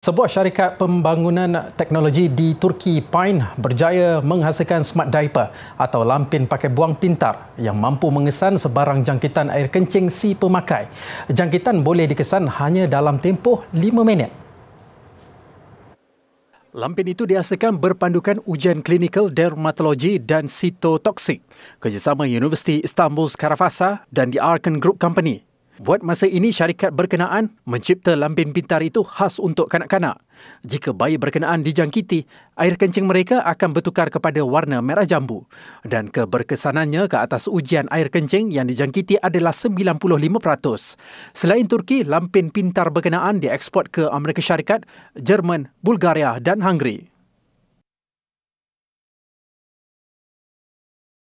Sebuah syarikat pembangunan teknologi di Turki Pine berjaya menghasilkan smart diaper atau lampin pakai buang pintar yang mampu mengesan sebarang jangkitan air kencing si pemakai. Jangkitan boleh dikesan hanya dalam tempoh 5 minit. Lampin itu dihasilkan berpandukan ujian klinikal dermatologi dan sitotoksik kerjasama Universiti Istanbul Skarafasa dan The Arken Group Company Buat masa ini syarikat berkenaan mencipta lampin pintar itu khas untuk kanak-kanak. Jika bayi berkenaan dijangkiti, air kencing mereka akan bertukar kepada warna merah jambu dan keberkesanannya ke atas ujian air kencing yang dijangkiti adalah 95%. Selain Turki, lampin pintar berkenaan diekspor ke Amerika Syarikat, Jerman, Bulgaria dan Hungary.